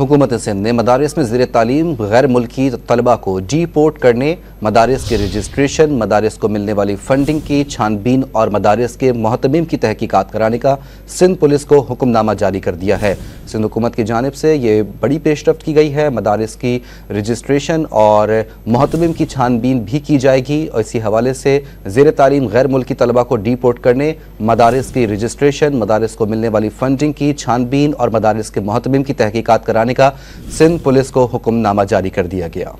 हुकूमत सिंध ने मदारस में ज़र तालीम गैर मुल्की तलबा को डी पोर्ट करने मदारस के रजिस्ट्रेशन मदारस को मिलने वाली फ़ंडिंग की छानबीन और मदारस के महतमिम की तहकीकत कराने का सिंध पुलिस को हुक्मनामा जारी कर दिया है सिंध हुकूमत की जानब से ये बड़ी पेशरफ की गई है मदारस की रजिस्ट्रेशन और महतमिम की छानबीन भी की जाएगी और इसी हवाले से जेर तालीम गैर मुल्की तलबा को डीपोर्ट करने मदारस की रजिस्ट्रेशन मदारस को मिलने वाली फंडिंग की छानबीन और मदारस के महतमिम की तहकीकत कराने का सिंध पुलिस को हुक्मनामा जारी कर दिया गया